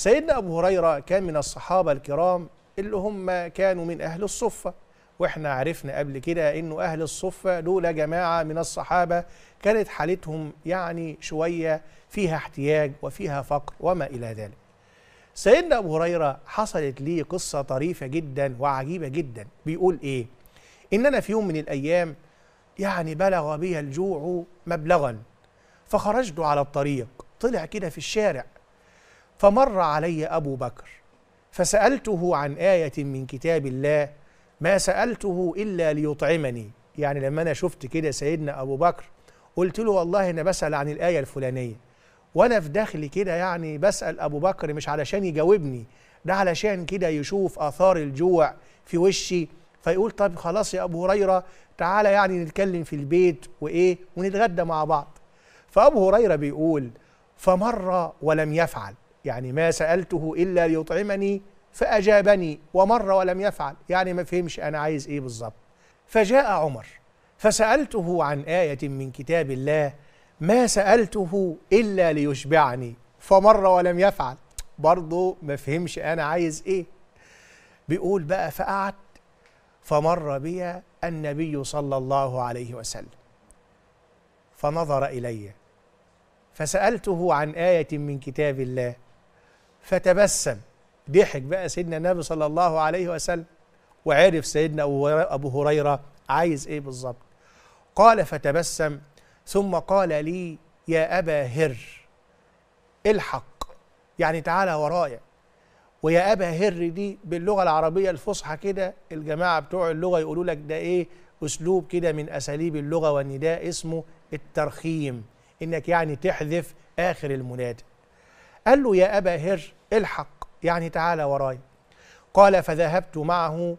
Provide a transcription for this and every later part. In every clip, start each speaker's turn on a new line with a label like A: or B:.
A: سيدنا أبو هريرة كان من الصحابة الكرام اللي هم كانوا من أهل الصفة واحنا عرفنا قبل كده انه اهل الصفه دول جماعه من الصحابه كانت حالتهم يعني شويه فيها احتياج وفيها فقر وما الى ذلك. سيدنا ابو هريره حصلت لي قصه طريفه جدا وعجيبه جدا بيقول ايه؟ ان انا في يوم من الايام يعني بلغ بي الجوع مبلغا فخرجت على الطريق طلع كده في الشارع فمر علي أبو بكر فسألته عن آية من كتاب الله ما سألته إلا ليطعمني يعني لما أنا شفت كده سيدنا أبو بكر قلت له والله أنا بسأل عن الآية الفلانية وأنا في داخلي كده يعني بسأل أبو بكر مش علشان يجاوبني ده علشان كده يشوف آثار الجوع في وشي فيقول طب خلاص يا أبو هريرة تعالى يعني نتكلم في البيت وإيه ونتغدى مع بعض فأبو هريرة بيقول فمر ولم يفعل يعني ما سألته إلا ليطعمني فأجابني ومر ولم يفعل يعني ما فهمش أنا عايز إيه بالظبط فجاء عمر فسألته عن آية من كتاب الله ما سألته إلا ليشبعني فمر ولم يفعل برضه ما فهمش أنا عايز إيه بيقول بقى فقعد فمر بي النبي صلى الله عليه وسلم فنظر إلي فسألته عن آية من كتاب الله فتبسم ضحك بقى سيدنا النبي صلى الله عليه وسلم وعرف سيدنا أبو هريرة عايز إيه بالظبط قال فتبسم ثم قال لي يا أبا هر الحق يعني تعالى ورايا ويا أبا هر دي باللغة العربية الفصحى كده الجماعة بتوع اللغة يقولوا لك ده إيه أسلوب كده من أساليب اللغة والنداء اسمه الترخيم إنك يعني تحذف آخر المنادى قال له يا أبا هر الحق يعني تعالى وراي قال فذهبت معه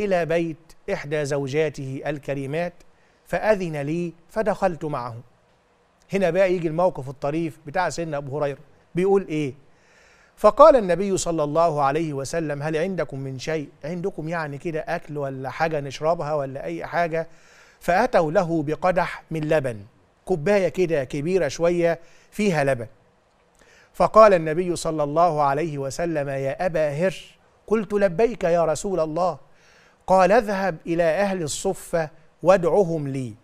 A: إلى بيت إحدى زوجاته الكريمات فأذن لي فدخلت معه هنا بقى يجي الموقف الطريف بتاع سيدنا أبو هريرة بيقول إيه فقال النبي صلى الله عليه وسلم هل عندكم من شيء عندكم يعني كده أكل ولا حاجة نشربها ولا أي حاجة فأتوا له بقدح من لبن كوباية كده كبيرة شوية فيها لبن فقال النبي صلى الله عليه وسلم يا أبا هر قلت لبيك يا رسول الله قال اذهب إلى أهل الصفة وادعهم لي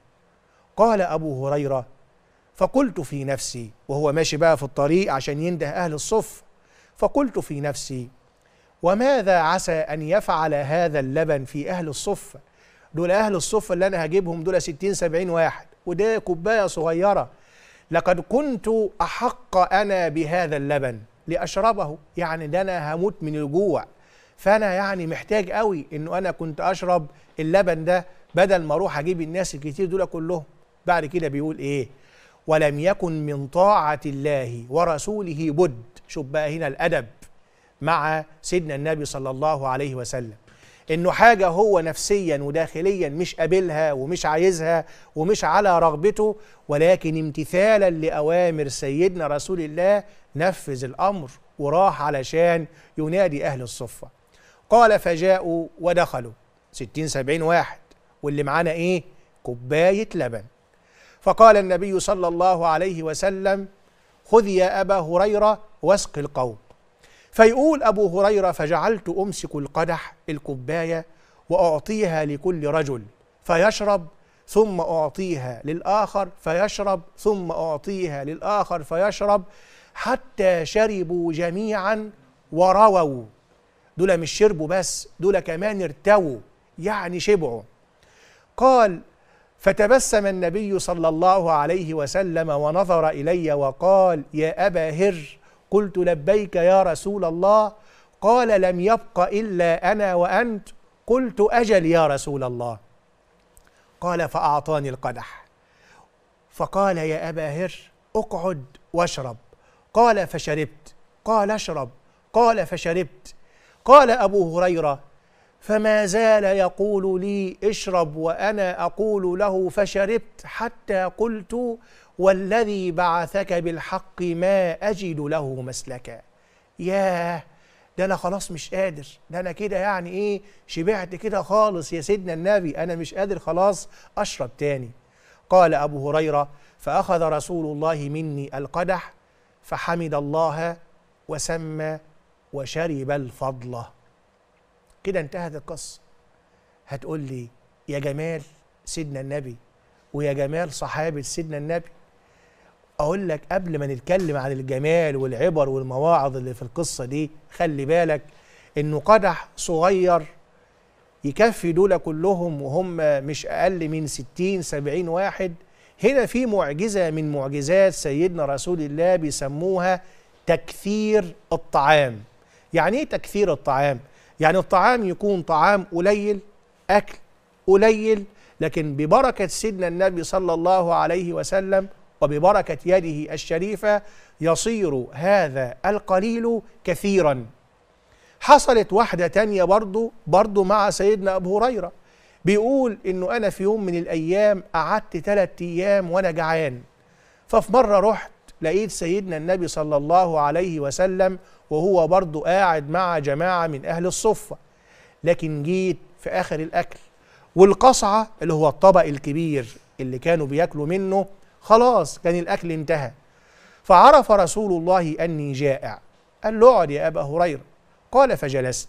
A: قال أبو هريرة فقلت في نفسي وهو ماشي بقى في الطريق عشان ينده أهل الصف فقلت في نفسي وماذا عسى أن يفعل هذا اللبن في أهل الصف دول أهل الصف اللي أنا هجيبهم دول ستين سبعين واحد وده كوباية صغيرة لقد كنت أحق أنا بهذا اللبن لأشربه يعني ده أنا هموت من الجوع فأنا يعني محتاج قوي إنه أنا كنت أشرب اللبن ده بدل ما أروح أجيب الناس الكتير دول كلهم بعد كده بيقول إيه ولم يكن من طاعة الله ورسوله بد شوف بقى هنا الأدب مع سيدنا النبي صلى الله عليه وسلم انه حاجه هو نفسيا وداخليا مش قابلها ومش عايزها ومش على رغبته ولكن امتثالا لاوامر سيدنا رسول الله نفذ الامر وراح علشان ينادي اهل الصفه قال فجاءوا ودخلوا ستين سبعين واحد واللي معانا ايه كوبايه لبن فقال النبي صلى الله عليه وسلم خذ يا ابا هريره واسق القوم فيقول أبو هريرة فجعلت أمسك القدح الكباية وأعطيها لكل رجل فيشرب ثم أعطيها للآخر فيشرب ثم أعطيها للآخر فيشرب حتى شربوا جميعا ورووا دول مش شربوا بس دول كمان ارتووا يعني شبعوا قال فتبسم النبي صلى الله عليه وسلم ونظر إلي وقال يا أبا هر قلت لبيك يا رسول الله قال لم يبق إلا أنا وأنت قلت أجل يا رسول الله قال فأعطاني القدح فقال يا أبا هر اقعد واشرب قال فشربت قال اشرب قال فشربت قال أبو هريرة فما زال يقول لي اشرب وأنا أقول له فشربت حتى قلت والذي بعثك بالحق ما أجد له مسلكا ياه ده أنا خلاص مش قادر ده أنا كده يعني إيه شبعت كده خالص يا سيدنا النبي أنا مش قادر خلاص أشرب تاني قال أبو هريرة فأخذ رسول الله مني القدح فحمد الله وسمى وشرب الفضله كده انتهت القصة هتقول لي يا جمال سيدنا النبي ويا جمال صحابة سيدنا النبي أقول لك قبل ما نتكلم عن الجمال والعبر والمواعظ اللي في القصة دي خلي بالك إنه قدح صغير يكفي دول كلهم وهم مش أقل من ستين سبعين واحد هنا في معجزة من معجزات سيدنا رسول الله بيسموها تكثير الطعام يعني ايه تكثير الطعام يعني الطعام يكون طعام قليل أكل قليل لكن ببركة سيدنا النبي صلى الله عليه وسلم وببركة يده الشريفة يصير هذا القليل كثيرا حصلت واحدة تانية برضو برضو مع سيدنا أبو هريرة بيقول إنه أنا في يوم من الأيام قعدت تلات أيام وأنا جعان ففي مرة رحت لقيت سيدنا النبي صلى الله عليه وسلم وهو برضه قاعد مع جماعة من أهل الصفة لكن جيت في آخر الأكل والقصعة اللي هو الطبق الكبير اللي كانوا بياكلوا منه خلاص كان الأكل انتهى فعرف رسول الله أني جائع قال له اقعد يا أبا هريرة قال فجلست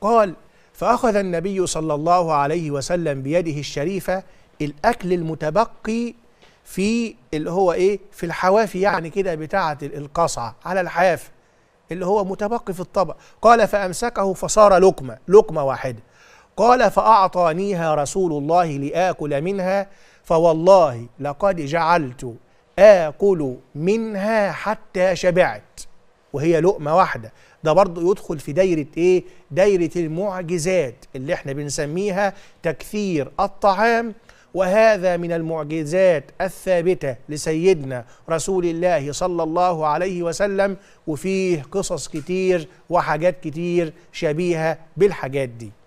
A: قال فأخذ النبي صلى الله عليه وسلم بيده الشريفة الأكل المتبقي في اللي هو ايه في الحوافي يعني كده بتاعه القصعه على الحاف اللي هو متبقي في الطبق قال فامسكه فصار لقمه لقمه واحده قال فاعطانيها رسول الله لاكل منها فوالله لقد جعلت آكل منها حتى شبعت وهي لقمة واحدة ده برضه يدخل في دايرة إيه؟ دايرة المعجزات اللي إحنا بنسميها تكثير الطعام وهذا من المعجزات الثابتة لسيدنا رسول الله صلى الله عليه وسلم وفيه قصص كتير وحاجات كتير شبيهة بالحاجات دي